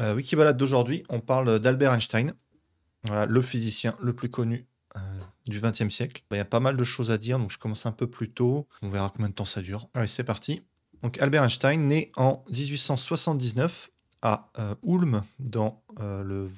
Euh, Wikibalade d'aujourd'hui, on parle d'Albert Einstein, voilà, le physicien le plus connu euh, du XXe siècle. Bah, il y a pas mal de choses à dire, donc je commence un peu plus tôt. On verra combien de temps ça dure. Allez, c'est parti. Donc Albert Einstein, né en 1879 à euh, Ulm, dans euh, le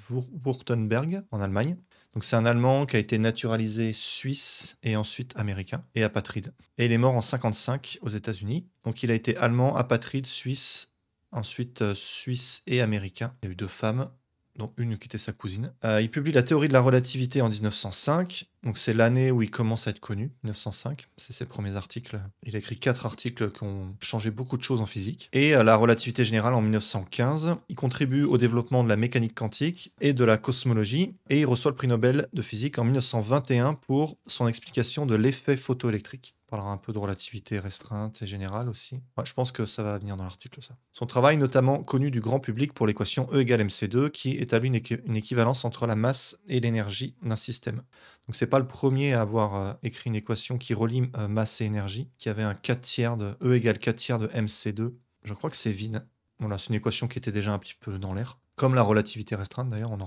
Wurtemberg, en Allemagne. Donc c'est un Allemand qui a été naturalisé suisse et ensuite américain et apatride. Et il est mort en 55 aux États-Unis. Donc il a été allemand, apatride, suisse Ensuite, euh, Suisse et Américain. Il y a eu deux femmes, dont une qui était sa cousine. Euh, il publie la théorie de la relativité en 1905. Donc c'est l'année où il commence à être connu, 1905. C'est ses premiers articles. Il a écrit quatre articles qui ont changé beaucoup de choses en physique. Et euh, la relativité générale en 1915. Il contribue au développement de la mécanique quantique et de la cosmologie. Et il reçoit le prix Nobel de physique en 1921 pour son explication de l'effet photoélectrique parlera un peu de relativité restreinte et générale aussi. je pense que ça va venir dans l'article, ça. Son travail, notamment connu du grand public pour l'équation E égale mc2, qui établit une, équivalence entre la masse et l'énergie d'un système. Donc c'est pas le premier à avoir euh, écrit une équation qui relie euh, masse et énergie, qui avait un 4 tiers de E égale 4 tiers de mc2. Je crois que c'est vin. Voilà, c'est une équation qui était déjà un petit peu dans l'air comme la relativité restreinte d'ailleurs, on, va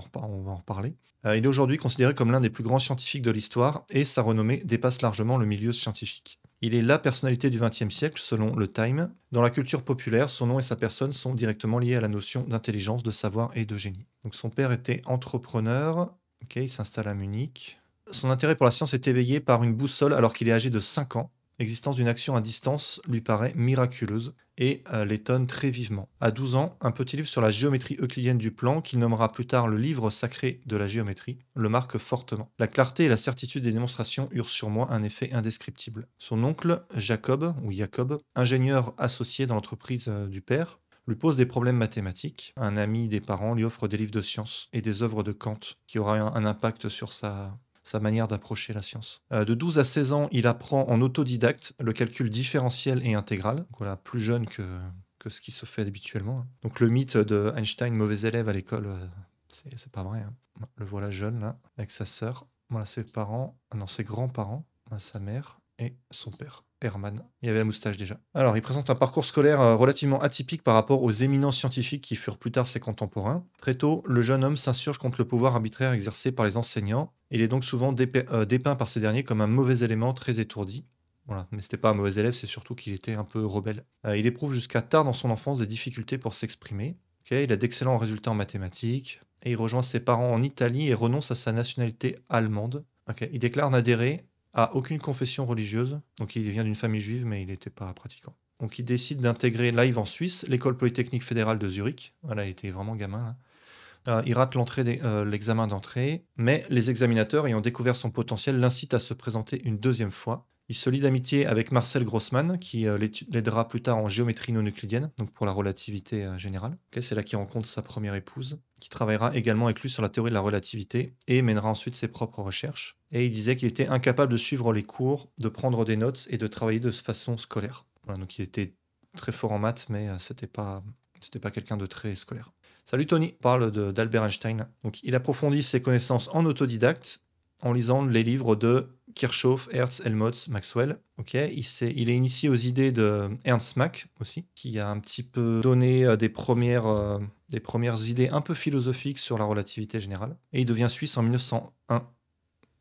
en reparler. Euh, il est aujourd'hui considéré comme l'un des plus grands scientifiques de l'histoire et sa renommée dépasse largement le milieu scientifique. Il est la personnalité du XXe siècle selon le Time. Dans la culture populaire, son nom et sa personne sont directement liés à la notion d'intelligence, de savoir et de génie. Donc son père était entrepreneur, Ok, il s'installe à Munich. Son intérêt pour la science est éveillé par une boussole alors qu'il est âgé de 5 ans l'existence d'une action à distance lui paraît miraculeuse et euh, l'étonne très vivement. À 12 ans, un petit livre sur la géométrie euclidienne du plan, qu'il nommera plus tard le livre sacré de la géométrie, le marque fortement. La clarté et la certitude des démonstrations eurent sur moi un effet indescriptible. Son oncle, Jacob, ou Jacob, ingénieur associé dans l'entreprise euh, du père, lui pose des problèmes mathématiques. Un ami des parents lui offre des livres de sciences et des œuvres de Kant, qui aura un impact sur sa sa manière d'approcher la science. Euh, de 12 à 16 ans, il apprend en autodidacte le calcul différentiel et intégral, voilà, plus jeune que, que ce qui se fait habituellement. Hein. Donc le mythe de Einstein, mauvais élève à l'école, euh, c'est pas vrai. Hein. Le voilà jeune, là, avec sa sœur. Voilà, ses parents, non, ses grands-parents, hein, sa mère, et son père. Hermann, il avait la moustache déjà. Alors, il présente un parcours scolaire euh, relativement atypique par rapport aux éminents scientifiques qui furent plus tard ses contemporains. Très tôt, le jeune homme s'insurge contre le pouvoir arbitraire exercé par les enseignants. Il est donc souvent euh, dépeint par ces derniers comme un mauvais élément très étourdi. Voilà, mais c'était pas un mauvais élève, c'est surtout qu'il était un peu rebelle. Euh, il éprouve jusqu'à tard dans son enfance des difficultés pour s'exprimer. Ok, il a d'excellents résultats en mathématiques et il rejoint ses parents en Italie et renonce à sa nationalité allemande. il déclare n'adhérer a aucune confession religieuse, donc il vient d'une famille juive, mais il n'était pas pratiquant. Donc il décide d'intégrer live en Suisse l'école polytechnique fédérale de Zurich. Voilà, il était vraiment gamin là. Euh, il rate euh, l'examen d'entrée, mais les examinateurs ayant découvert son potentiel l'incitent à se présenter une deuxième fois. Il se lie d'amitié avec Marcel Grossman, qui euh, l'aidera plus tard en géométrie non euclidienne, donc pour la relativité euh, générale. c'est là qu'il rencontre sa première épouse, qui travaillera également avec lui sur la théorie de la relativité et mènera ensuite ses propres recherches. Et il disait qu'il était incapable de suivre les cours, de prendre des notes et de travailler de façon scolaire. Voilà, donc il était très fort en maths, mais euh, c'était pas c'était pas quelqu'un de très scolaire. Salut Tony, parle d'Albert Einstein. Donc, il approfondit ses connaissances en autodidacte en lisant les livres de Kirchhoff, Hertz, Helmholtz, Maxwell. Ok, il, est, initié aux idées de Ernst Mach aussi, qui a un petit peu donné euh, des premières, euh, premières idées un peu philosophiques sur la relativité générale. Et il devient suisse en 1901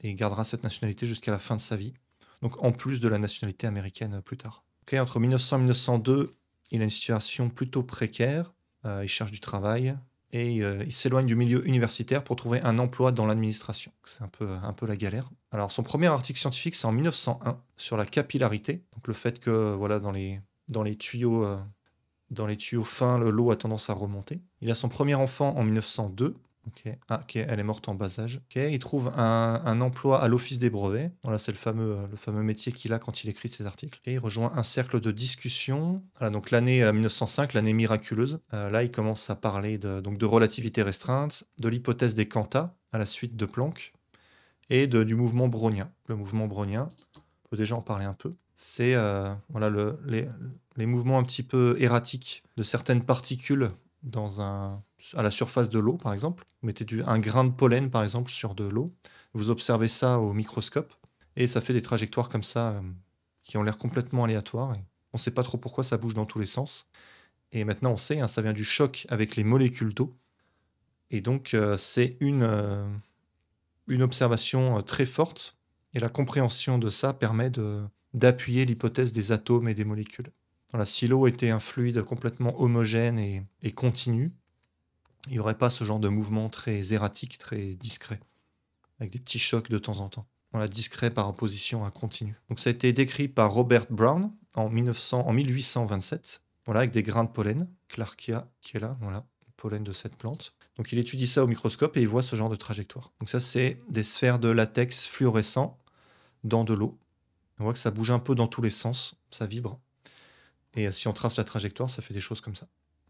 et gardera cette nationalité jusqu'à la fin de sa vie. Donc en plus de la nationalité américaine euh, plus tard. Ok, entre 1900 et 1902, il a une situation plutôt précaire. il cherche du travail, et euh, il s'éloigne du milieu universitaire pour trouver un emploi dans l'administration. C'est un peu, un peu la galère. Alors son premier article scientifique, c'est en 1901 sur la capillarité, donc le fait que voilà dans les, dans les tuyaux euh, dans les tuyaux fins, l'eau a tendance à remonter. Il a son premier enfant en 1902 Ok. Ah, ok, elle est morte en bas âge. Ok, il trouve un, emploi à l'Office des brevets. c'est le fameux, euh, le fameux métier qu'il a quand il écrit ses articles. Et il rejoint un cercle de discussion. Voilà, donc l'année 1905, euh, l'année miraculeuse. Euh, là, il commence à parler de, donc, de relativité restreinte, de l'hypothèse des quantas à la suite de Planck et du mouvement brownien. Le mouvement brownien, on peut déjà en parler un peu. C'est voilà, les, les mouvements un petit peu erratiques de certaines particules dans un à la surface de l'eau, par exemple. Vous mettez un grain de pollen, par exemple, sur de l'eau. Vous observez ça au microscope. Et ça fait des trajectoires comme ça euh, qui ont l'air complètement aléatoires. on ne sait pas trop pourquoi ça bouge dans tous les sens. Et maintenant, on sait, hein, ça vient du choc avec les molécules d'eau. Et donc, euh, c'est une, euh, observation très forte. Et la compréhension de ça permet d'appuyer l'hypothèse des atomes et des molécules. si l'eau était un fluide complètement homogène et continu, il n'y aurait pas ce genre de mouvement très erratique, très discret, avec des petits chocs de temps en temps. Voilà, discret par opposition à continu. Donc ça a été décrit par Robert Brown en, 1827, voilà, avec des grains de pollen, Clarkia, qui est là, voilà, pollen de cette plante. Donc il étudie ça au microscope et il voit ce genre de trajectoire. Donc ça, c'est des sphères de latex fluorescent dans de l'eau. On voit que ça bouge un peu dans tous les sens, ça vibre. Et si on trace la trajectoire, ça fait des choses comme ça.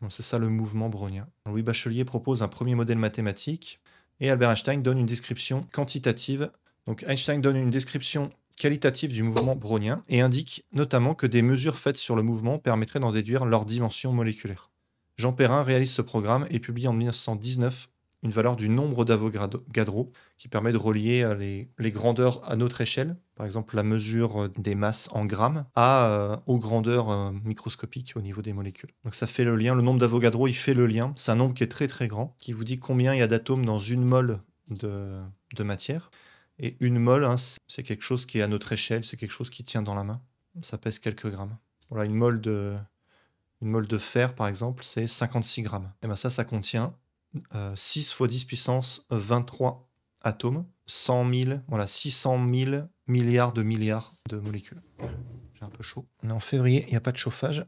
C'est ça le mouvement brownien. Louis Bachelier propose un premier modèle mathématique et Albert Einstein donne une description quantitative. Donc Einstein donne une description qualitative du mouvement brownien et indique notamment que des mesures faites sur le mouvement permettraient d'en déduire leur dimension moléculaire. Jean Perrin réalise ce programme et publie en 1919 une valeur du nombre d'Avogadro qui permet de relier euh, les, grandeurs à notre échelle, par exemple la mesure euh, des masses en grammes, à, euh, aux grandeurs microscopiques au niveau des molécules. Donc ça fait le lien, le nombre d'Avogadro, il fait le lien, c'est un nombre qui est très très grand, qui vous dit combien il y a d'atomes dans une mole de, matière. Et une mole, hein, c'est quelque chose qui est à notre échelle, c'est quelque chose qui tient dans la main. Ça pèse quelques grammes. Voilà, une mole de, une mole de fer, par exemple, c'est 56 grammes. Et eh bien ça, ça contient 6 euh, fois 10 puissance 23 atomes, cent voilà, 600 000 milliards de milliards de molécules. J'ai un peu chaud. On est en février, il n'y a pas de chauffage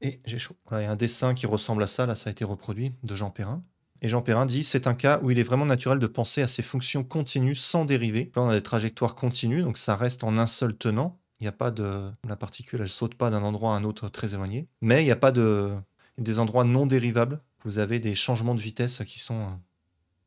et j'ai chaud. Voilà, il y a un dessin qui ressemble à ça, là ça a été reproduit, de Jean Perrin. Et Jean Perrin dit c'est un cas où il est vraiment naturel de penser à ces fonctions continues sans dérivée. Là, on a des trajectoires continues, donc ça reste en un seul tenant. Il n'y a pas de. La particule, elle saute pas d'un endroit à un autre très éloigné. Mais il n'y a pas de. Des endroits non dérivables vous avez des changements de vitesse qui sont,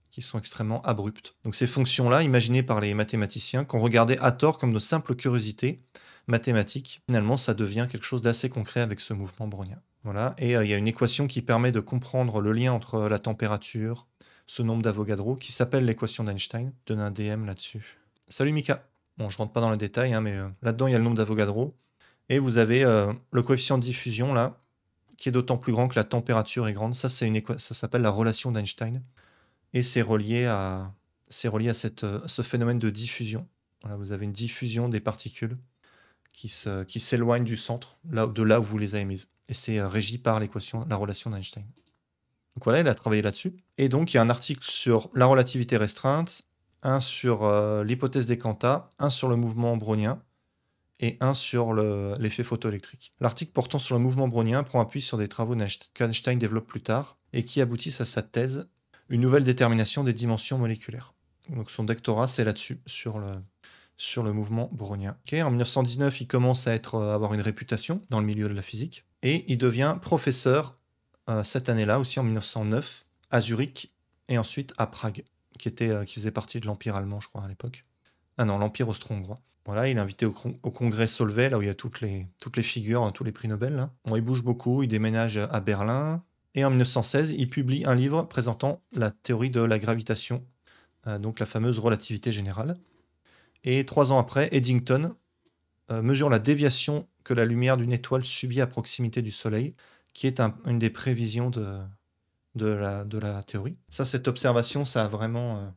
qui sont extrêmement abrupts. Donc ces fonctions-là, imaginées par les mathématiciens, qu'on regardait à tort comme de simples curiosités mathématiques, finalement ça devient quelque chose d'assez concret avec ce mouvement brownien. Voilà, et euh, il y a une équation qui permet de comprendre le lien entre la température, ce nombre d'Avogadro, qui s'appelle l'équation d'Einstein. donne un DM là-dessus. Salut Mika. Bon, je rentre pas dans les détails, hein, mais euh, là-dedans il y a le nombre d'Avogadro. Et vous avez euh, le coefficient de diffusion là, qui est d'autant plus grand que la température est grande. Ça, c'est une ça s'appelle la relation d'Einstein. Et c'est relié à, c'est relié à cette, euh, ce phénomène de diffusion. vous avez une diffusion des particules qui, se, qui s'éloignent du centre, là, de là où vous les avez mises. Et c'est euh, régi par l'équation, la relation d'Einstein. Donc voilà, il a travaillé là-dessus. Et donc, il y a un article sur la relativité restreinte, un sur euh, l'hypothèse des quantas, un sur le mouvement brownien et un sur l'effet photoélectrique. L'article portant sur le mouvement brownien prend appui sur des travaux qu'Einstein développe plus tard et qui aboutissent à sa thèse, une nouvelle détermination des dimensions moléculaires. Donc son doctorat, c'est là-dessus, sur le, sur le mouvement brownien. en 1919, il commence à, être, euh, avoir une réputation dans le milieu de la physique et il devient professeur euh, cette année-là, aussi en 1909, à Zurich et ensuite à Prague, qui, était, euh, qui faisait partie de l'Empire allemand, je crois, à l'époque. Ah non, l'Empire austro-hongrois. Voilà, il est invité au, congrès Solvay, là où il y a toutes les, toutes les figures, hein, tous les prix Nobel. Là. Bon, il bouge beaucoup, il déménage à Berlin. Et en 1916, il publie un livre présentant la théorie de la gravitation, euh, donc la fameuse relativité générale. Et trois ans après, Eddington euh, mesure la déviation que la lumière d'une étoile subit à proximité du Soleil, qui est une des prévisions de, la, théorie. Ça, cette observation, ça a vraiment, euh,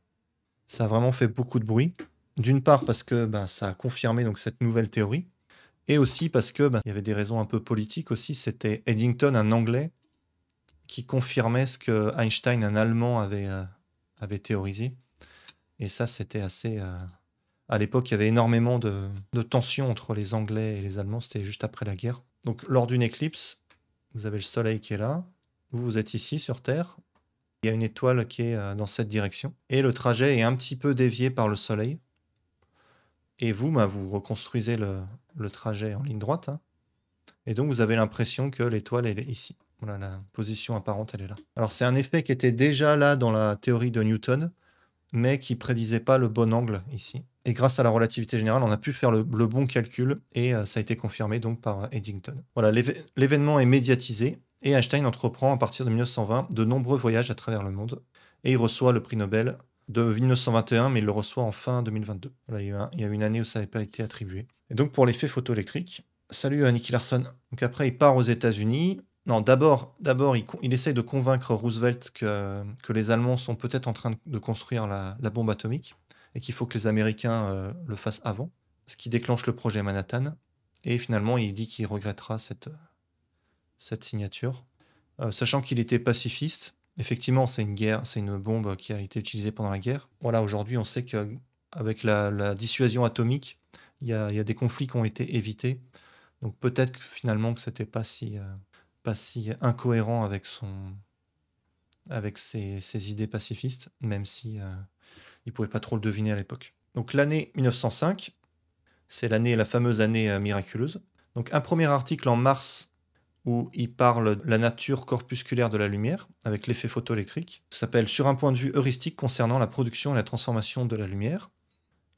ça a vraiment fait beaucoup de bruit. D'une part parce que bah, ça a confirmé donc, cette nouvelle théorie, et aussi parce que bah, il y avait des raisons un peu politiques aussi. C'était Eddington, un Anglais, qui confirmait ce que Einstein, un Allemand, avait, euh, théorisé. Et ça, c'était assez... Euh, à l'époque, il y avait énormément de, de tensions entre les Anglais et les Allemands. C'était juste après la guerre. Donc, lors d'une éclipse, vous avez le Soleil qui est là. Vous, vous êtes ici sur Terre. Il y a une étoile qui est euh, dans cette direction. Et le trajet est un petit peu dévié par le Soleil. Et vous, bah, vous reconstruisez le, trajet en ligne droite. Hein. Et donc, vous avez l'impression que l'étoile, elle est ici. la position apparente, elle est là. Alors, c'est un effet qui était déjà là dans la théorie de Newton, mais qui prédisait pas le bon angle ici. Et grâce à la relativité générale, on a pu faire le, bon calcul et euh, ça a été confirmé donc par euh, Eddington. Voilà, l'événement est médiatisé et Einstein entreprend à partir de 1920 de nombreux voyages à travers le monde et il reçoit le prix Nobel de 1921, mais il le reçoit en fin 2022. il, y a une année où ça n'avait pas été attribué. Et donc pour l'effet photoélectrique, salut euh, Nicky Larson. Donc après, il part aux États-Unis. Non, d'abord, il, essaie essaye de convaincre Roosevelt que, que les Allemands sont peut-être en train de, construire la, bombe atomique et qu'il faut que les Américains euh, le fassent avant, ce qui déclenche le projet Manhattan. Et finalement, il dit qu'il regrettera cette, cette signature, euh, sachant qu'il était pacifiste Effectivement, c'est une guerre, c'est une bombe qui a été utilisée pendant la guerre. Voilà, aujourd'hui, on sait qu'avec la, la dissuasion atomique, il y, a, des conflits qui ont été évités. Donc peut-être que finalement que c'était pas si, euh, pas si incohérent avec son avec ses, idées pacifistes, même si ne euh, il pouvait pas trop le deviner à l'époque. Donc l'année 1905, c'est l'année la fameuse année euh, miraculeuse. Donc un premier article en mars où il parle de la nature corpusculaire de la lumière avec l'effet photoélectrique. Ça s'appelle Sur un point de vue heuristique concernant la production et la transformation de la lumière.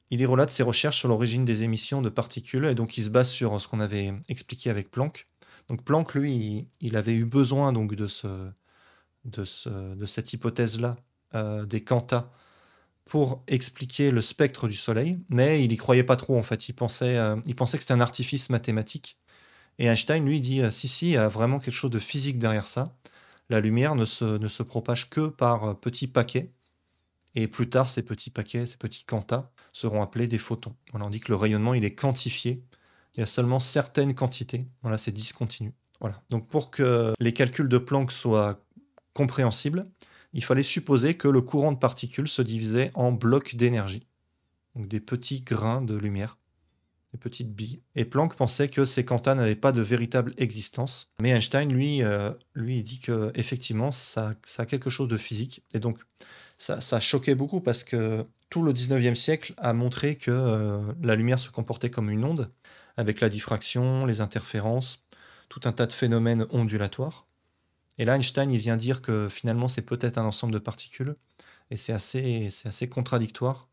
Il y relate ses recherches sur l'origine des émissions de particules et donc il se base sur ce qu'on avait expliqué avec Planck. Donc Planck, lui, il, avait eu besoin donc de, ce, de, cette hypothèse-là euh, des quantas pour expliquer le spectre du Soleil, mais il n'y croyait pas trop en fait. Il pensait, euh, il pensait que c'était un artifice mathématique et Einstein, lui, dit euh, si, si, il y a vraiment quelque chose de physique derrière ça. La lumière ne se, propage que par euh, petits paquets. Et plus tard, ces petits paquets, ces petits quantas, seront appelés des photons. on dit que le rayonnement, il est quantifié. Il y a seulement certaines quantités. Voilà, c'est discontinu. Voilà. Donc pour que les calculs de Planck soient compréhensibles, il fallait supposer que le courant de particules se divisait en blocs d'énergie, donc des petits grains de lumière. Petite bille. Et Planck pensait que ces quantas n'avaient pas de véritable existence. Mais Einstein, lui, euh, lui dit que effectivement, ça, ça, a quelque chose de physique. Et donc, ça, ça choquait beaucoup parce que tout le 19e siècle a montré que euh, la lumière se comportait comme une onde, avec la diffraction, les interférences, tout un tas de phénomènes ondulatoires. Et là, Einstein, il vient dire que finalement, c'est peut-être un ensemble de particules. Et c'est assez, assez contradictoire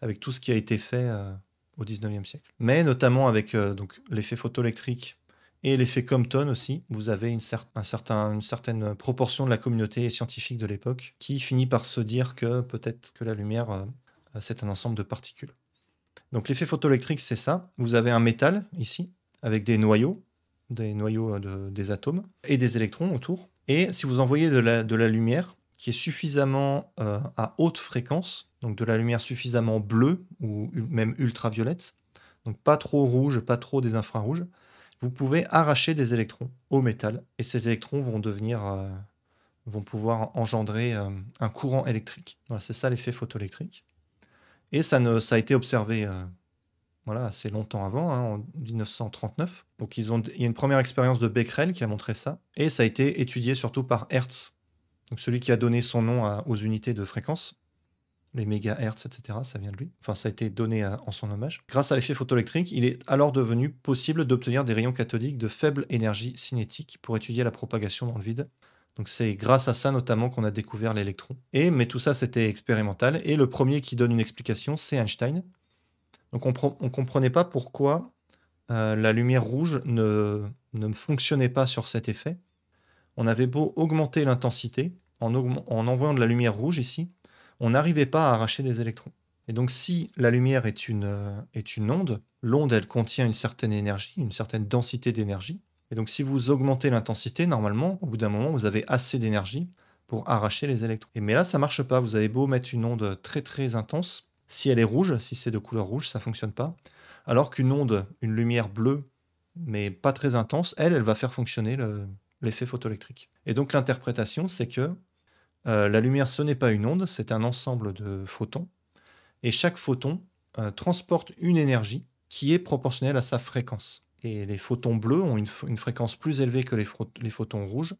avec tout ce qui a été fait. Euh, au 19e siècle. Mais notamment avec euh, donc l'effet photoélectrique et l'effet Compton aussi, vous avez une, certaine proportion de la communauté scientifique de l'époque qui finit par se dire que peut-être que la lumière, euh, euh, c'est un ensemble de particules. Donc l'effet photoélectrique, c'est ça. Vous avez un métal ici, avec des noyaux, des noyaux des atomes, et des électrons autour. Et si vous envoyez de la, lumière qui est suffisamment à haute fréquence, donc de la lumière suffisamment bleue ou même ultraviolette, donc pas trop rouge, pas trop des infrarouges, vous pouvez arracher des électrons au métal et ces électrons vont devenir euh, vont pouvoir engendrer euh, un courant électrique. Voilà, c'est ça l'effet photoélectrique. Et ça, ne, a été observé euh, voilà, assez longtemps avant, hein, en 1939. ont, il y a une première expérience de Becquerel qui a montré ça. Et ça a été étudié surtout par Hertz, donc celui qui a donné son nom aux unités de fréquence les mégahertz, etc. Ça vient de lui. Enfin, ça a été donné en son hommage. Grâce à l'effet photoélectrique, il est alors devenu possible d'obtenir des rayons cathodiques de faible énergie cinétique pour étudier la propagation dans le vide. Donc c'est grâce à ça notamment qu'on a découvert l'électron. Et mais tout ça c'était expérimental. Et le premier qui donne une explication, c'est Einstein. Donc on ne comprenait pas pourquoi euh, la lumière rouge ne, fonctionnait pas sur cet effet. On avait beau augmenter l'intensité en, en envoyant de la lumière rouge ici, on n'arrivait pas à arracher des électrons. Et donc si la lumière est une, euh, est une onde, l'onde, elle contient une certaine énergie, une certaine densité d'énergie. Et donc si vous augmentez l'intensité, normalement, au bout d'un moment, vous avez assez d'énergie pour arracher les électrons. Et mais là, ça marche pas. Vous avez beau mettre une onde très très intense, si elle est rouge, si c'est de couleur rouge, ça fonctionne pas. Alors qu'une onde, une lumière bleue, mais pas très intense, elle, elle va faire fonctionner l'effet photoélectrique. Et donc l'interprétation, c'est que euh, la lumière, ce n'est pas une onde, c'est un ensemble de photons. Et chaque photon euh, transporte une énergie qui est proportionnelle à sa fréquence. Et les photons bleus ont une, fréquence plus élevée que les, photons rouges.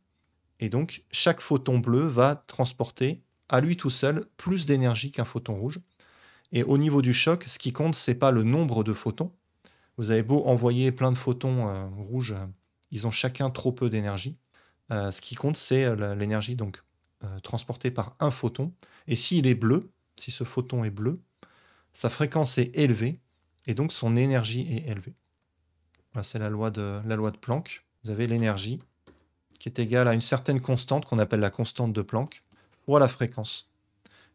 Et donc, chaque photon bleu va transporter à lui tout seul plus d'énergie qu'un photon rouge. Et au niveau du choc, ce qui compte, c'est pas le nombre de photons. Vous avez beau envoyer plein de photons euh, rouges, ils ont chacun trop peu d'énergie. ce qui compte, c'est l'énergie donc euh, transporté par un photon. Et s'il est bleu, si ce photon est bleu, sa fréquence est élevée et donc son énergie est élevée. C'est la, loi de, la loi de Planck. Vous avez l'énergie qui est égale à une certaine constante qu'on appelle la constante de Planck fois la fréquence.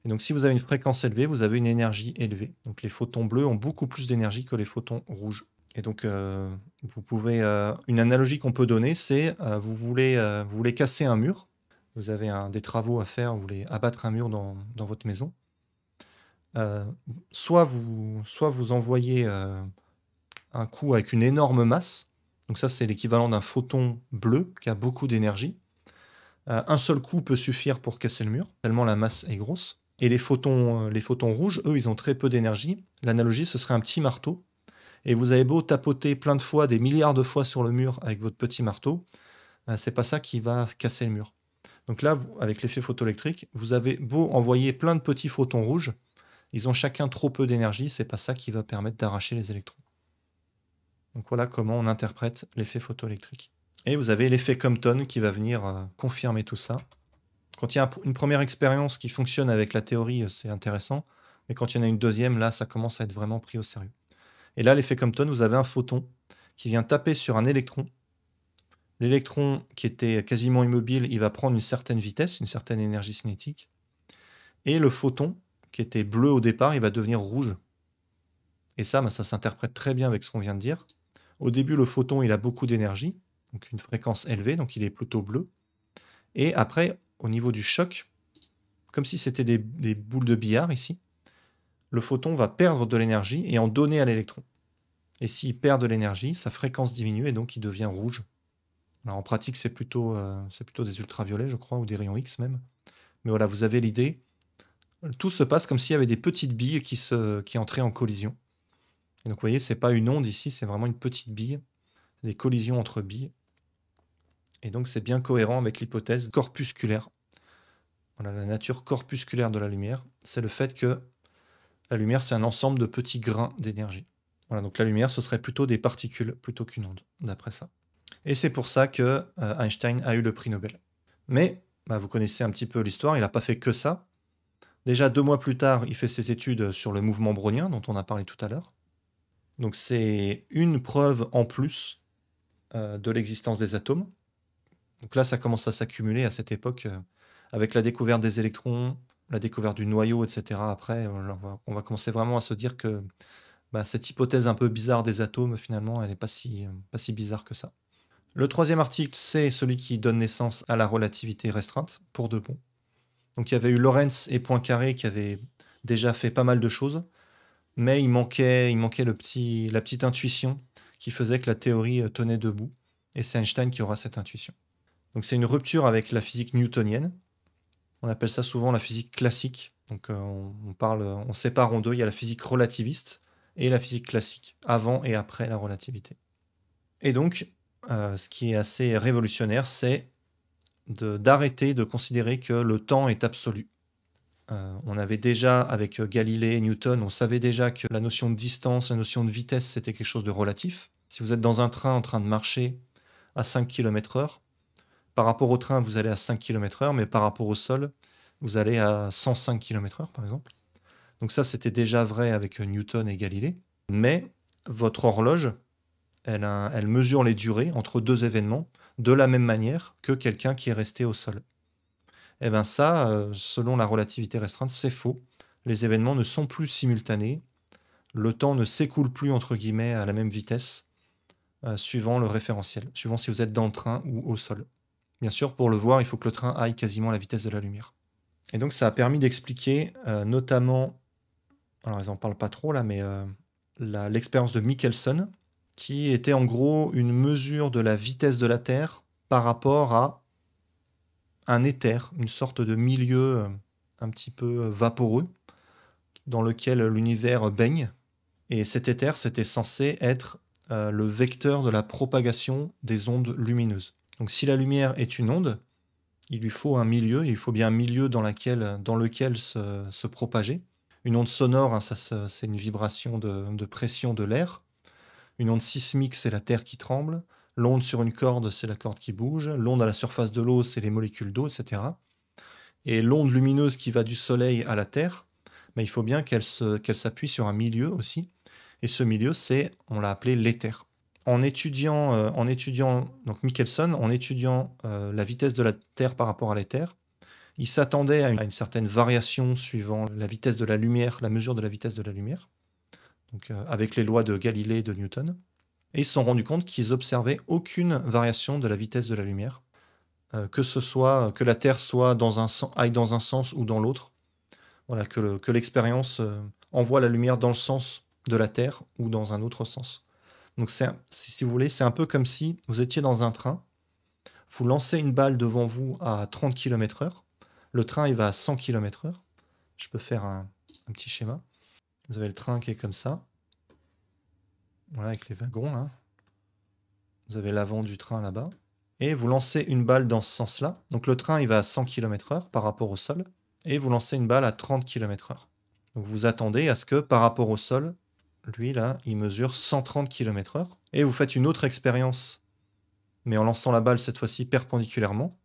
Et donc si vous avez une fréquence élevée, vous avez une énergie élevée. Donc les photons bleus ont beaucoup plus d'énergie que les photons rouges. Et donc euh, vous pouvez euh, une analogie qu'on peut donner, c'est vous vous voulez casser un mur vous avez un, des travaux à faire, vous voulez abattre un mur dans, votre maison, euh, soit, vous, soit vous envoyez euh, un coup avec une énorme masse, donc ça c'est l'équivalent d'un photon bleu qui a beaucoup d'énergie. Euh, un seul coup peut suffire pour casser le mur, tellement la masse est grosse. Et les photons, les photons rouges, eux, ils ont très peu d'énergie. L'analogie, ce serait un petit marteau. Et vous avez beau tapoter plein de fois, des milliards de fois sur le mur avec votre petit marteau, c'est pas ça qui va casser le mur. Donc là, avec l'effet photoélectrique, vous avez beau envoyer plein de petits photons rouges, ils ont chacun trop peu d'énergie, c'est pas ça qui va permettre d'arracher les électrons. Donc voilà comment on interprète l'effet photoélectrique. Et vous avez l'effet Compton qui va venir euh, confirmer tout ça. Quand il y a une première expérience qui fonctionne avec la théorie, euh, c'est intéressant. Mais quand il y en a une deuxième, là, ça commence à être vraiment pris au sérieux. Et là, l'effet Compton, vous avez un photon qui vient taper sur un électron L'électron, qui était quasiment immobile, il va prendre une certaine vitesse, une certaine énergie cinétique. Et le photon, qui était bleu au départ, il va devenir rouge. Et ça, ben, ça s'interprète très bien avec ce qu'on vient de dire. Au début, le photon, il a beaucoup d'énergie, donc une fréquence élevée, donc il est plutôt bleu. Et après, au niveau du choc, comme si c'était des, des boules de billard ici, le photon va perdre de l'énergie et en donner à l'électron. Et s'il perd de l'énergie, sa fréquence diminue et donc il devient rouge. Alors en pratique, c'est plutôt, euh, plutôt des ultraviolets, je crois, ou des rayons X même. Mais voilà, vous avez l'idée. Tout se passe comme s'il y avait des petites billes qui, qui entraient en collision. donc vous voyez, c'est pas une onde ici, c'est vraiment une petite bille. Des collisions entre billes. Et donc c'est bien cohérent avec l'hypothèse corpusculaire. Voilà, la nature corpusculaire de la lumière, c'est le fait que la lumière, c'est un ensemble de petits grains d'énergie. Voilà, donc la lumière, ce serait plutôt des particules plutôt qu'une onde, d'après ça. Et c'est pour ça que euh, Einstein a eu le prix Nobel. Mais bah, vous connaissez un petit peu l'histoire, il n'a pas fait que ça. Déjà deux mois plus tard, il fait ses études sur le mouvement brownien dont on a parlé tout à l'heure. Donc c'est une preuve en plus euh, de l'existence des atomes. Donc là, ça commence à s'accumuler à cette époque euh, avec la découverte des électrons, la découverte du noyau, etc. Après, on va, commencer vraiment à se dire que bah, cette hypothèse un peu bizarre des atomes, finalement, elle n'est pas si bizarre que ça. Le troisième article, c'est celui qui donne naissance à la relativité restreinte pour de bon. Donc il y avait eu Lorentz et Poincaré qui avaient déjà fait pas mal de choses, mais il manquait, il manquait le petit, la petite intuition qui faisait que la théorie euh, tenait debout. Et c'est Einstein qui aura cette intuition. Donc c'est une rupture avec la physique newtonienne. On appelle ça souvent la physique classique. Donc euh, on parle, euh, on sépare en deux. Il y a la physique relativiste et la physique classique, avant et après la relativité. Et donc euh, ce qui est assez révolutionnaire, c'est d'arrêter de, considérer que le temps est absolu. Euh, on avait déjà, avec Galilée et Newton, on savait déjà que la notion de distance, la notion de vitesse, c'était quelque chose de relatif. Si vous êtes dans un train en train de marcher à 5 km/h, par rapport au train, vous allez à 5 km/h, mais par rapport au sol, vous allez à 105 km/h, par exemple. Donc ça, c'était déjà vrai avec Newton et Galilée. Mais votre horloge, elle, mesure les durées entre deux événements de la même manière que quelqu'un qui est resté au sol. Eh bien ça, euh, selon la relativité restreinte, c'est faux. Les événements ne sont plus simultanés. Le temps ne s'écoule plus, entre guillemets, à la même vitesse, euh, suivant le référentiel, suivant si vous êtes dans le train ou au sol. Bien sûr, pour le voir, il faut que le train aille quasiment à la vitesse de la lumière. Et donc ça a permis d'expliquer euh, notamment, alors ils n'en parlent pas trop là, mais l'expérience de Michelson, qui était en gros une mesure de la vitesse de la Terre par rapport à un éther, une sorte de milieu euh, un petit peu euh, vaporeux dans lequel l'univers baigne. Et cet éther, c'était censé être euh, le vecteur de la propagation des ondes lumineuses. Donc si la lumière est une onde, il lui faut un milieu, il faut bien un milieu dans, dans lequel se, propager. Une onde sonore, hein, c'est une vibration de pression de l'air. Une onde sismique, c'est la Terre qui tremble. L'onde sur une corde, c'est la corde qui bouge. L'onde à la surface de l'eau, c'est les molécules d'eau, etc. Et l'onde lumineuse qui va du Soleil à la Terre, mais ben, il faut bien qu'elle s'appuie sur un milieu aussi. Et ce milieu, c'est, on l'a appelé l'éther. En étudiant, euh, en étudiant, donc Michelson, en étudiant euh, la vitesse de la Terre par rapport à l'éther, il s'attendait à, une certaine variation suivant la vitesse de la lumière, la mesure de la vitesse de la lumière. Euh, avec les lois de Galilée et de Newton. Et ils se sont rendus compte qu'ils observaient aucune variation de la vitesse de la lumière, euh, que ce soit que la Terre soit dans un sens, aille dans un sens ou dans l'autre. Voilà, que l'expérience euh, envoie la lumière dans le sens de la Terre ou dans un autre sens. Donc, si vous voulez, c'est un peu comme si vous étiez dans un train, vous lancez une balle devant vous à 30 km/h, le train il va à 100 km/h. Je peux faire un petit schéma. Vous avez le train qui est comme ça. Voilà, avec les wagons là. Vous avez l'avant du train là-bas. Et vous lancez une balle dans ce sens-là. Donc le train, il va à 100 km/h par rapport au sol. Et vous lancez une balle à 30 km/h. Donc vous attendez à ce que par rapport au sol, lui là, il mesure 130 km/h. Et vous faites une autre expérience, mais en lançant la balle cette fois-ci perpendiculairement.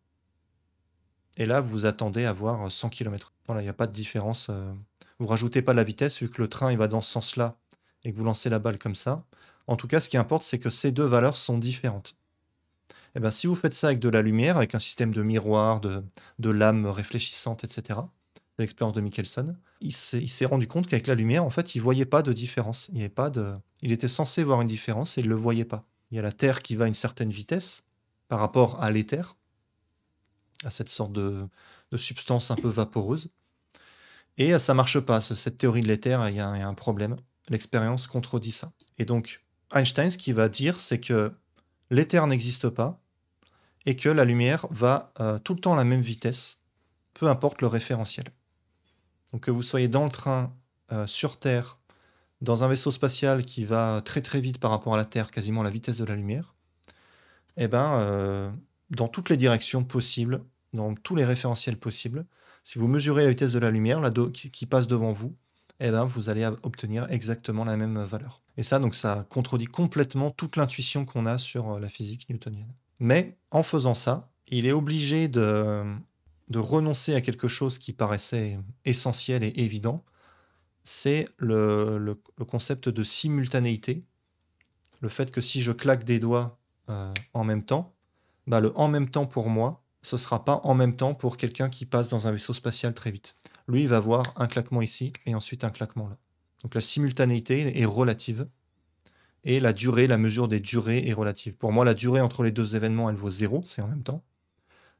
Et là, vous attendez à voir 100 km. Voilà, il n'y a pas de différence. Euh, vous rajoutez pas la vitesse vu que le train il va dans ce sens-là et que vous lancez la balle comme ça. En tout cas, ce qui importe, c'est que ces deux valeurs sont différentes. Et eh bien, si vous faites ça avec de la lumière, avec un système de miroir, de, de lame réfléchissante, etc., c'est l'expérience de Michelson, il s'est rendu compte qu'avec la lumière, en fait, il ne voyait pas de différence. Il, avait pas de... il était censé voir une différence et il ne le voyait pas. Il y a la Terre qui va à une certaine vitesse par rapport à l'éther, à cette sorte de substance un peu vaporeuse. Et ça marche pas, cette théorie de l'éther, il y, a un problème. L'expérience contredit ça. Et donc, Einstein, ce qu'il va dire, c'est que l'éther n'existe pas et que la lumière va euh, tout le temps à la même vitesse, peu importe le référentiel. Donc que vous soyez dans le train, euh, sur Terre, dans un vaisseau spatial qui va très très vite par rapport à la Terre, quasiment à la vitesse de la lumière, eh ben, euh, dans toutes les directions possibles, dans tous les référentiels possibles, si vous mesurez la vitesse de la lumière la qui, passe devant vous, eh ben, vous allez obtenir exactement la même valeur. Et ça, donc, ça contredit complètement toute l'intuition qu'on a sur euh, la physique newtonienne. Mais en faisant ça, il est obligé de, renoncer à quelque chose qui paraissait essentiel et évident, c'est le, concept de simultanéité. Le fait que si je claque des doigts euh, en même temps, bah, le en même temps pour moi, ce ne sera pas en même temps pour quelqu'un qui passe dans un vaisseau spatial très vite. Lui, il va avoir un claquement ici et ensuite un claquement là. Donc la simultanéité est relative et la durée, la mesure des durées est relative. Pour moi, la durée entre les deux événements, elle vaut zéro, c'est en même temps.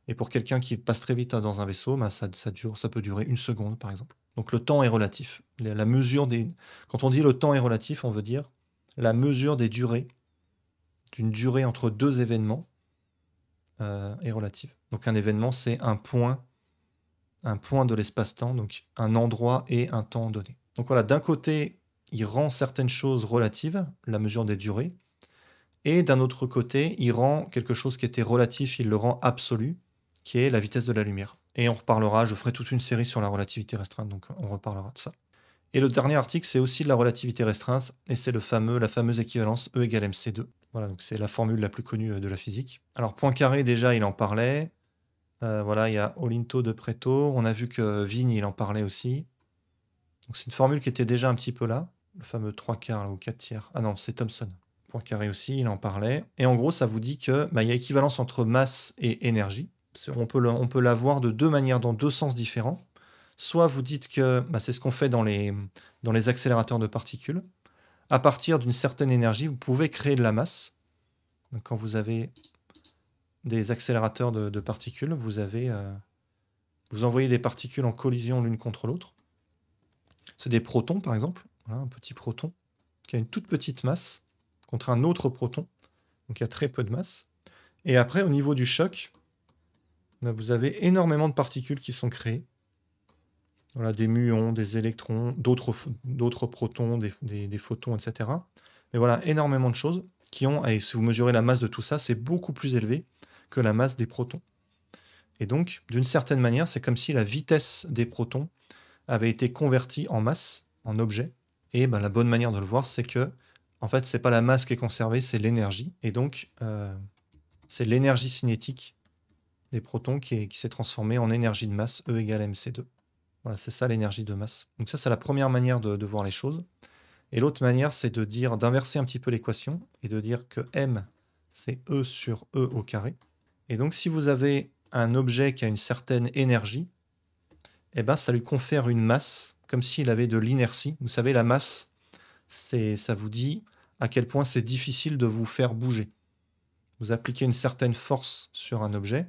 Et pour quelqu'un qui passe très vite dans un vaisseau, ben, ça, ça peut durer une seconde, par exemple. Donc le temps est relatif. La mesure des... Quand on dit le temps est relatif, on veut dire la mesure des durées, d'une durée entre deux événements, euh, est relative. Donc un événement, c'est un point, un point de l'espace-temps, donc un endroit et un temps donné. Donc voilà, d'un côté, il rend certaines choses relatives, la mesure des durées, et d'un autre côté, il rend quelque chose qui était relatif, il le rend absolu, qui est la vitesse de la lumière. Et on reparlera, je ferai toute une série sur la relativité restreinte, donc on reparlera de ça. Et le dernier article, c'est aussi de la relativité restreinte, et c'est le fameux, la fameuse équivalence E égale MC2. Voilà, donc c'est la formule la plus connue euh, de la physique. Alors Poincaré, déjà, il en parlait. Euh, voilà, il y a Olinto de Preto. On a vu que Vigne, il en parlait aussi. Donc c'est une formule qui était déjà un petit peu là. Le fameux 3 quarts ou 4 tiers. Ah non, c'est Thomson. Poincaré aussi, il en parlait. Et en gros, ça vous dit que bah, il y a équivalence entre masse et énergie. On peut, le, on peut l'avoir de deux manières, dans deux sens différents. Soit vous dites que bah, c'est ce qu'on fait dans les, dans les accélérateurs de particules à partir d'une certaine énergie, vous pouvez créer de la masse. quand vous avez des accélérateurs de, particules, vous avez euh, vous envoyez des particules en collision l'une contre l'autre. C'est des protons, par exemple. un petit proton qui a une toute petite masse contre un autre proton, donc il a très peu de masse. Et après, au niveau du choc, ben, vous avez énormément de particules qui sont créées des muons, des électrons, d'autres protons, des, photons, etc. Mais voilà, énormément de choses qui ont, et si vous mesurez la masse de tout ça, c'est beaucoup plus élevé que la masse des protons. Et donc, d'une certaine manière, c'est comme si la vitesse des protons avait été convertie en masse, en objet. Et ben, la bonne manière de le voir, c'est que, en fait, n'est pas la masse qui est conservée, c'est l'énergie. Et donc, euh, c'est l'énergie cinétique des protons qui s'est transformée en énergie de masse E égale mc2. Voilà, c'est ça l'énergie de masse. Donc ça, c'est la première manière de, voir les choses. Et l'autre manière, c'est de dire d'inverser un petit peu l'équation et de dire que m, c'est e sur e au carré. Et donc, si vous avez un objet qui a une certaine énergie, eh ben, ça lui confère une masse, comme s'il avait de l'inertie. Vous savez, la masse, c'est, ça vous dit à quel point c'est difficile de vous faire bouger. Vous appliquez une certaine force sur un objet,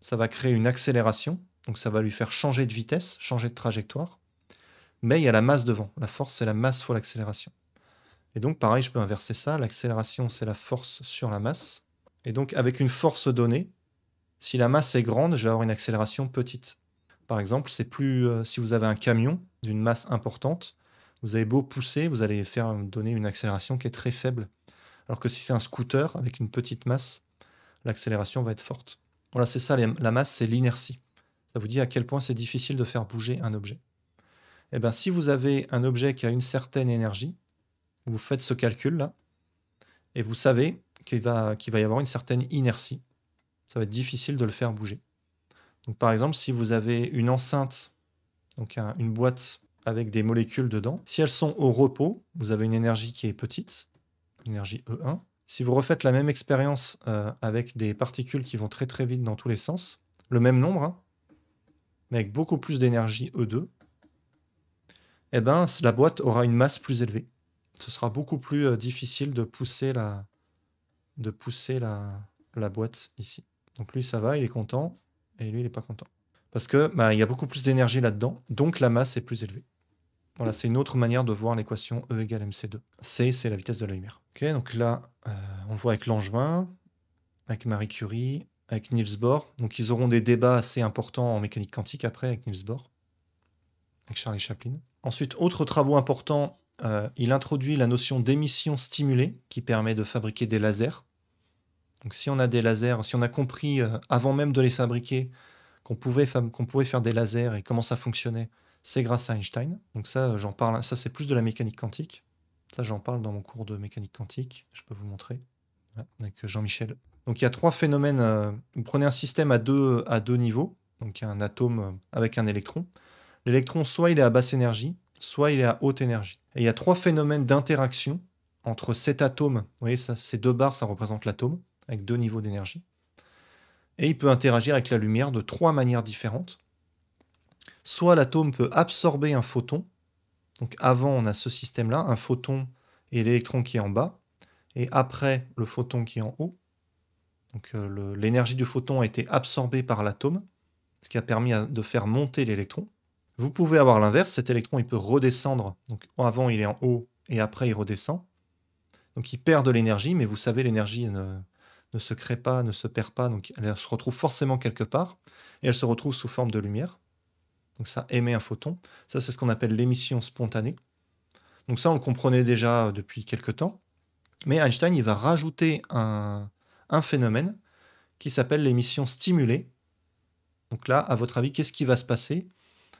ça va créer une accélération, donc ça va lui faire changer de vitesse, changer de trajectoire. Mais il y a la masse devant. La force, c'est la masse fois l'accélération. Et donc pareil, je peux inverser ça. L'accélération, c'est la force sur la masse. Et donc avec une force donnée, si la masse est grande, je vais avoir une accélération petite. Par exemple, c'est plus euh, si vous avez un camion d'une masse importante, vous avez beau pousser, vous allez faire donner une accélération qui est très faible. Alors que si c'est un scooter avec une petite masse, l'accélération va être forte. Voilà, c'est ça, la masse, c'est l'inertie. Ça vous dit à quel point c'est difficile de faire bouger un objet. Eh bien, si vous avez un objet qui a une certaine énergie, vous faites ce calcul-là, et vous savez qu'il va, y avoir une certaine inertie. Ça va être difficile de le faire bouger. Donc, par exemple, si vous avez une enceinte, donc une boîte avec des molécules dedans, si elles sont au repos, vous avez une énergie qui est petite, l'énergie E1. Si vous refaites la même expérience euh, avec des particules qui vont très très vite dans tous les sens, le même nombre, hein, mais avec beaucoup plus d'énergie E2, eh ben, la boîte aura une masse plus élevée. Ce sera beaucoup plus euh, difficile de pousser, la, de pousser la, boîte ici. Donc lui, ça va, il est content, et lui, il n'est pas content. Parce que bah, il y a beaucoup plus d'énergie là-dedans, donc la masse est plus élevée. Voilà, c'est une autre manière de voir l'équation E égale mc2. C, c'est la vitesse de la lumière. Ok, donc là, euh, on voit avec Langevin, avec Marie Curie, avec Niels Bohr. Donc ils auront des débats assez importants en mécanique quantique après avec Niels Bohr, avec Charlie Chaplin. Ensuite, autre travaux important, euh, il introduit la notion d'émission stimulée qui permet de fabriquer des lasers. Donc si on a des lasers, si on a compris euh, avant même de les fabriquer qu'on pouvait, pouvait faire des lasers et comment ça fonctionnait, c'est grâce à Einstein. Donc ça, euh, j'en parle, ça c'est plus de la mécanique quantique. Ça, j'en parle dans mon cours de mécanique quantique, je peux vous montrer, avec Jean-Michel donc il y a trois phénomènes. Euh, vous prenez un système à deux, à deux niveaux, donc un atome euh, avec un électron. L'électron, soit il est à basse énergie, soit il est à haute énergie. Et il y a trois phénomènes d'interaction entre cet atome. Vous voyez, ça, ces deux barres, ça représente l'atome, avec deux niveaux d'énergie. Et il peut interagir avec la lumière de trois manières différentes. Soit l'atome peut absorber un photon. Donc avant, on a ce système-là, un photon et l'électron qui est en bas. Et après, le photon qui est en haut. Donc euh, l'énergie du photon a été absorbée par l'atome, ce qui a permis de faire monter l'électron. Vous pouvez avoir l'inverse, cet électron il peut redescendre. Donc avant il est en haut et après il redescend. Donc il perd de l'énergie, mais vous savez l'énergie ne, se crée pas, ne se perd pas, donc elle se retrouve forcément quelque part, et elle se retrouve sous forme de lumière. Donc ça émet un photon. Ça, c'est ce qu'on appelle l'émission spontanée. Donc ça, on le comprenait déjà depuis quelque temps. Mais Einstein, il va rajouter un, un phénomène qui s'appelle l'émission stimulée. Donc là, à votre avis, qu'est-ce qui va se passer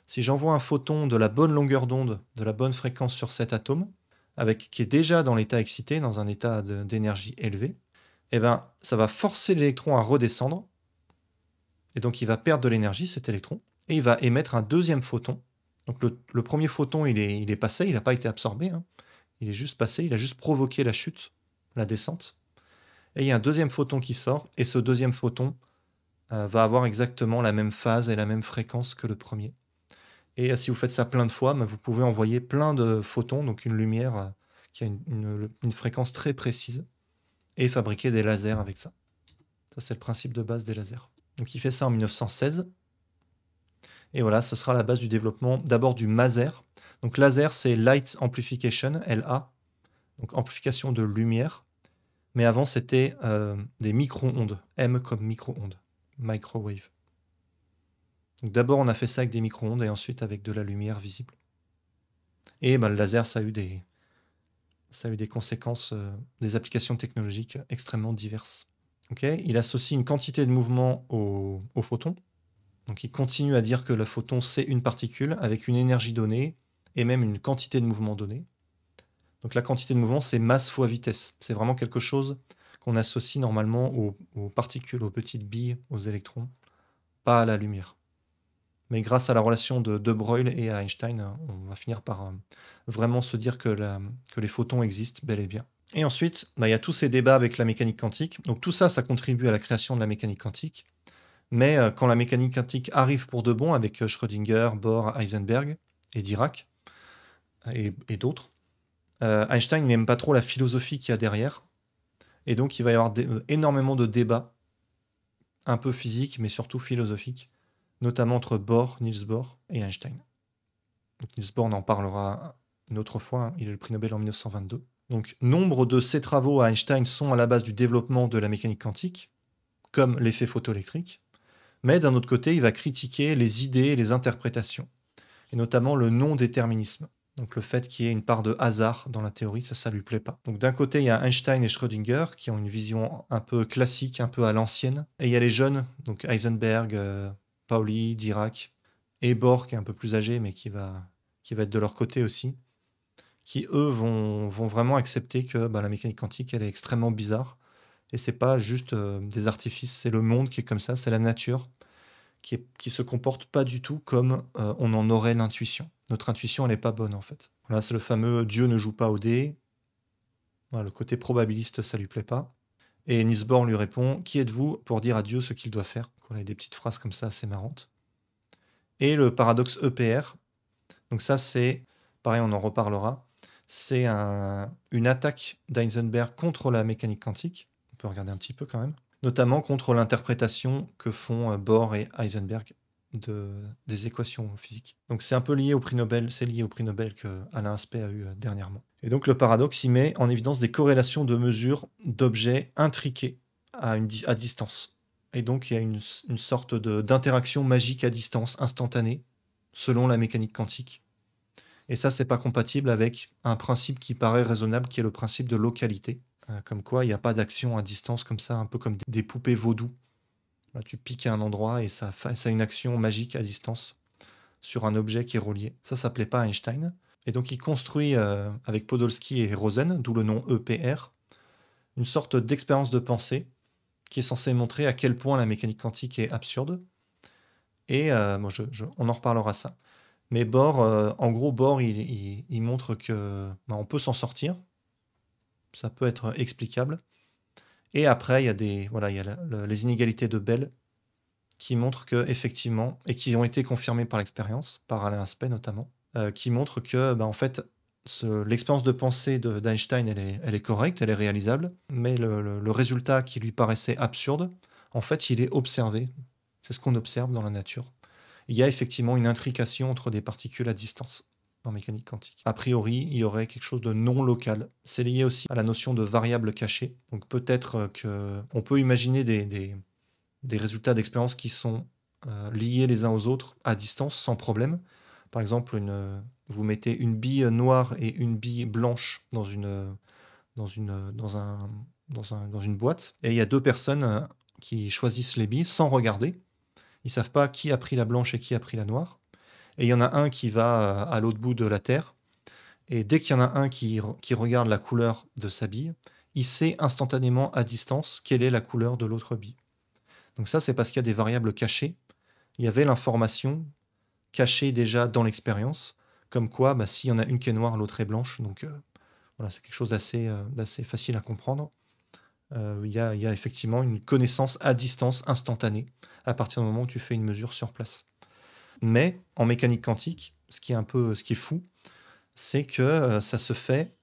si j'envoie un photon de la bonne longueur d'onde, de la bonne fréquence sur cet atome, avec, qui est déjà dans l'état excité, dans un état d'énergie élevée, eh ben, ça va forcer l'électron à redescendre, et donc il va perdre de l'énergie, cet électron, et il va émettre un deuxième photon. Donc le, premier photon, il est, il est passé, il n'a pas été absorbé, hein. il est juste passé, il a juste provoqué la chute, la descente et il y a un deuxième photon qui sort, et ce deuxième photon euh, va avoir exactement la même phase et la même fréquence que le premier. Et euh, si vous faites ça plein de fois, bah, vous pouvez envoyer plein de photons, donc une lumière euh, qui a une, une, fréquence très précise, et fabriquer des lasers avec ça. Ça, c'est le principe de base des lasers. Donc il fait ça en 1916. Et voilà, ce sera la base du développement d'abord du MASER. Donc laser, c'est Light Amplification, LA, donc amplification de lumière mais avant c'était euh, des micro-ondes, M comme micro-ondes, microwave. D'abord on a fait ça avec des micro-ondes et ensuite avec de la lumière visible. Et ben, le laser, ça a eu des, ça eu des conséquences, euh, des applications technologiques extrêmement diverses. il associe une quantité de mouvement au, au, photon. Donc il continue à dire que le photon, c'est une particule avec une énergie donnée et même une quantité de mouvement donnée. Donc la quantité de mouvement, c'est masse fois vitesse. C'est vraiment quelque chose qu'on associe normalement aux, particules, aux petites billes, aux électrons, pas à la lumière. Mais grâce à la relation de De Broglie et à Einstein, on va finir par euh, vraiment se dire que, les photons existent bel et bien. Et ensuite, bah, il y a tous ces débats avec la mécanique quantique. Donc tout ça, ça contribue à la création de la mécanique quantique. Mais euh, quand la mécanique quantique arrive pour de bon avec euh, Schrödinger, Bohr, Heisenberg et Dirac et d'autres, euh, Einstein n'aime pas trop la philosophie qu'il y a derrière. Et donc, il va y avoir euh, énormément de débats, un peu physiques, mais surtout philosophiques, notamment entre Bohr, Niels Bohr et Einstein. Niels Bohr en parlera une autre fois. Hein. Il a le prix Nobel en 1922. Donc, nombre de ses travaux à Einstein sont à la base du développement de la mécanique quantique, comme l'effet photoélectrique. Mais d'un autre côté, il va critiquer les idées et les interprétations, et notamment le non-déterminisme. Donc le fait qu'il y ait une part de hasard dans la théorie, ça, ça lui plaît pas. Donc d'un côté, il y a Einstein et Schrödinger qui ont une vision un peu classique, un peu à l'ancienne. Et il y a les jeunes, donc Heisenberg, euh, Pauli, Dirac et Bohr qui est un peu plus âgé mais qui va, qui va être de leur côté aussi, qui eux vont, vraiment accepter que bah, la mécanique quantique, elle est extrêmement bizarre. Et c'est pas juste euh, des artifices, c'est le monde qui est comme ça, c'est la nature qui, ne se comporte pas du tout comme euh, on en aurait l'intuition notre intuition n'est pas bonne en fait. Là, c'est le fameux Dieu ne joue pas au dé. le côté probabiliste, ça lui plaît pas. Et Nisborne lui répond Qui êtes-vous pour dire à Dieu ce qu'il doit faire On a des petites phrases comme ça assez marrantes. Et le paradoxe EPR, donc ça c'est, pareil, on en reparlera, c'est un, une attaque d'Eisenberg contre la mécanique quantique. On peut regarder un petit peu quand même notamment contre l'interprétation que font euh, Bohr et Heisenberg de, des équations physiques. Donc c'est un peu lié au prix Nobel, c'est lié au prix Nobel que Alain Aspect a eu euh, dernièrement. Et donc le paradoxe, il met en évidence des corrélations de mesures d'objets intriqués à, une, à distance. Et donc il y a une, une sorte d'interaction magique à distance, instantanée, selon la mécanique quantique. Et ça, c'est pas compatible avec un principe qui paraît raisonnable, qui est le principe de localité. Euh, comme quoi, il n'y a pas d'action à distance comme ça, un peu comme des poupées vaudou bah, tu piques à un endroit et ça, a une action magique à distance sur un objet qui est relié. Ça, ça s'appelait pas Einstein. Et donc, il construit euh, avec Podolsky et Rosen, d'où le nom EPR, une sorte d'expérience de pensée qui est censée montrer à quel point la mécanique quantique est absurde. Et euh, on en reparlera ça. Mais Bohr, euh, en gros, Bohr, il, montre que bah, on peut s'en sortir. Ça peut être explicable. Et après, il y a, les inégalités de Bell qui montrent que, effectivement, et qui ont été confirmées par l'expérience, par Alain Aspect notamment, euh, qui montrent que, bah, en fait, l'expérience de pensée d'Einstein, de, est, elle est correcte, elle est réalisable, mais le, résultat qui lui paraissait absurde, en fait, il est observé. C'est ce qu'on observe dans la nature. Il y a effectivement une intrication entre des particules à distance en mécanique quantique. A priori, il y aurait quelque chose de non local. C'est lié aussi à la notion de variable cachée. Donc peut-être euh, qu'on peut imaginer des, résultats d'expériences qui sont euh, liés les uns aux autres à distance sans problème. Par exemple, vous mettez une bille noire et une bille blanche dans une, dans une, dans un, dans, dans une boîte et il y a deux personnes euh, qui choisissent les billes sans regarder. Ils ne savent pas qui a pris la blanche et qui a pris la noire et il y en a un qui va euh, à l'autre bout de la Terre. Et dès qu'il y en a un qui, regarde la couleur de sa bille, il sait instantanément à distance quelle est la couleur de l'autre bille. Donc ça, c'est parce qu'il y a des variables cachées. Il y avait l'information cachée déjà dans l'expérience, comme quoi bah, s'il y en a une qui est noire, l'autre est blanche. Donc euh, voilà, c'est quelque chose d'assez euh, facile à comprendre. il, il y a effectivement une connaissance à distance instantanée à partir du moment où tu fais une mesure sur place. Mais en mécanique quantique, ce qui est un peu ce qui est fou, c'est que euh, ça se fait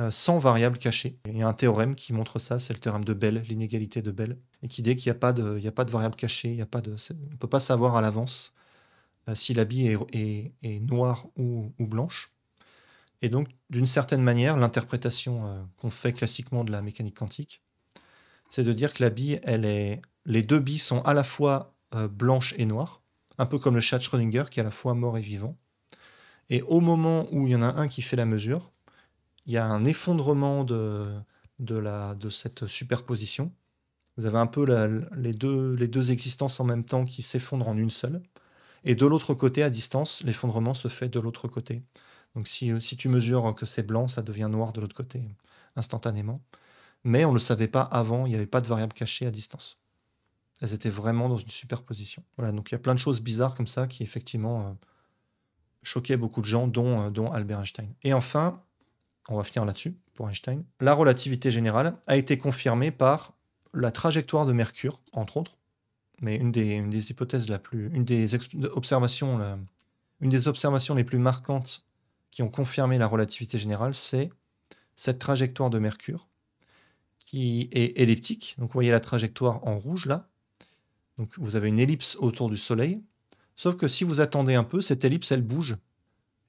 euh, sans variable cachée. Il y a un théorème qui montre ça, c'est le théorème de Bell, l'inégalité de Bell, et qui dit qu'il n'y a, pas de, a pas de variable cachée, pas de, on ne peut pas savoir à l'avance euh, si la bille est, noire ou, blanche. Et donc, d'une certaine manière, l'interprétation qu'on fait classiquement de la mécanique quantique, c'est de dire que bille, elle est, les deux billes sont à la fois blanches et noires, un peu comme le chat Schrödinger qui est à la fois mort et vivant. Et au moment où il y en a un qui fait la mesure, il y a un effondrement de, de, la, de cette superposition. Vous avez un peu les, deux, les deux existences en même temps qui s'effondrent en une seule. Et de l'autre côté, à distance, l'effondrement se fait de l'autre côté. Donc si, si tu mesures que c'est blanc, ça devient noir de l'autre côté, instantanément. Mais on ne le savait pas avant, il n'y avait pas de variable cachée à distance. Elles étaient vraiment dans une superposition. Voilà, donc il y a plein de choses bizarres comme ça qui effectivement euh, choquaient beaucoup de gens, euh, dont, Albert Einstein. Et enfin, on va finir là-dessus pour Einstein, la relativité générale a été confirmée par la trajectoire de Mercure, entre autres. Mais une des, hypothèses la plus, une des observations, une des observations les plus marquantes qui ont confirmé la relativité générale, c'est cette trajectoire de Mercure qui est elliptique. Donc vous voyez la trajectoire en rouge là, donc vous avez une ellipse autour du Soleil, sauf que si vous attendez un peu, cette ellipse, elle bouge.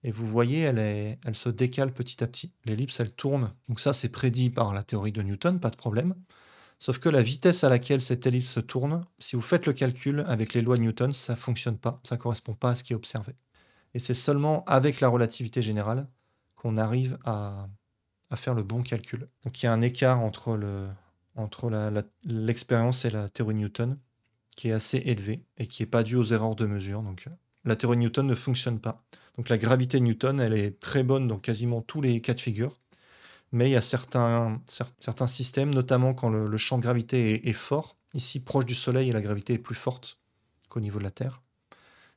Et vous voyez, elle, se décale petit à petit. L'ellipse, elle tourne. Donc ça, c'est prédit par la théorie de Newton, pas de problème. Sauf que la vitesse à laquelle cette ellipse tourne, si vous faites le calcul avec les lois de Newton, ça ne fonctionne pas, ça ne correspond pas à ce qui est observé. Et c'est seulement avec la relativité générale qu'on arrive à, faire le bon calcul. Donc il y a un écart entre l'expérience et la théorie de Newton qui est assez élevé et qui n'est pas dû aux erreurs de mesure. Donc euh, la théorie de Newton ne fonctionne pas. Donc la gravité de Newton, elle est très bonne dans quasiment tous les cas de figure. Mais il y a certains, certains systèmes, notamment quand le, champ de gravité est, fort, ici proche du Soleil, la gravité est plus forte qu'au niveau de la Terre.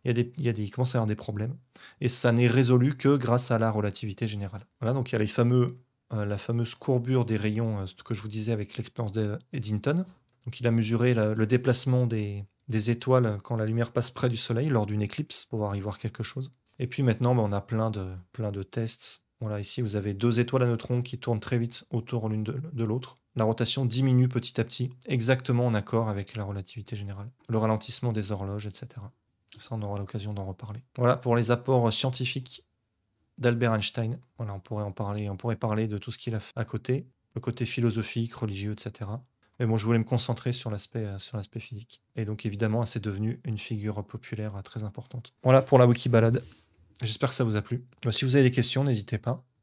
Il, y a des, commence à y avoir des problèmes. Et ça n'est résolu que grâce à la relativité générale. Voilà, donc il y a les fameux, euh, la fameuse courbure des rayons, euh, ce que je vous disais avec l'expérience d'Eddington. Donc il a mesuré le, déplacement des, étoiles quand la lumière passe près du Soleil lors d'une éclipse pour pouvoir y voir quelque chose. Et puis maintenant, bah, on a plein de, plein de tests. Voilà, ici vous avez deux étoiles à neutrons qui tournent très vite autour l'une de, l'autre. La rotation diminue petit à petit, exactement en accord avec la relativité générale. Le ralentissement des horloges, etc. Ça, on aura l'occasion d'en reparler. Voilà pour les apports scientifiques d'Albert Einstein. Voilà, on pourrait en parler, on pourrait parler de tout ce qu'il a fait à côté, le côté philosophique, religieux, etc. Mais bon, je voulais me concentrer euh, sur l'aspect physique. Et donc évidemment, c'est devenu une figure populaire euh, très importante. Voilà pour la Wikibalade. balade. J'espère que ça vous a plu. Bah, si vous avez des questions, n'hésitez pas.